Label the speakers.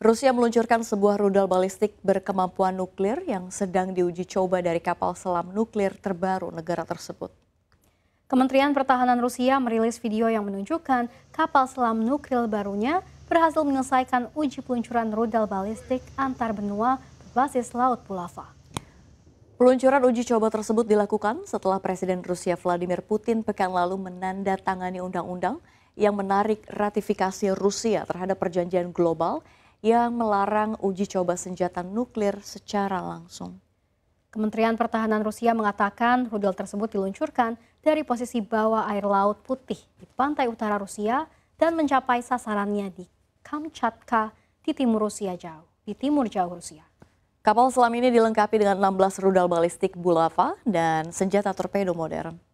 Speaker 1: Rusia meluncurkan sebuah rudal balistik berkemampuan nuklir yang sedang diuji coba dari kapal selam nuklir terbaru negara tersebut.
Speaker 2: Kementerian Pertahanan Rusia merilis video yang menunjukkan kapal selam nuklir barunya berhasil menyelesaikan uji peluncuran rudal balistik antar benua berbasis Laut Pulava.
Speaker 1: Peluncuran uji coba tersebut dilakukan setelah Presiden Rusia Vladimir Putin pekan lalu menandatangani undang-undang yang menarik ratifikasi Rusia terhadap perjanjian global
Speaker 2: yang melarang uji coba senjata nuklir secara langsung. Kementerian Pertahanan Rusia mengatakan rudal tersebut diluncurkan dari posisi bawah air laut putih di pantai utara Rusia dan mencapai sasarannya di Kamchatka di timur Rusia jauh, di timur jauh Rusia.
Speaker 1: Kapal selam ini dilengkapi dengan 16 rudal balistik Bulava
Speaker 2: dan senjata torpedo modern.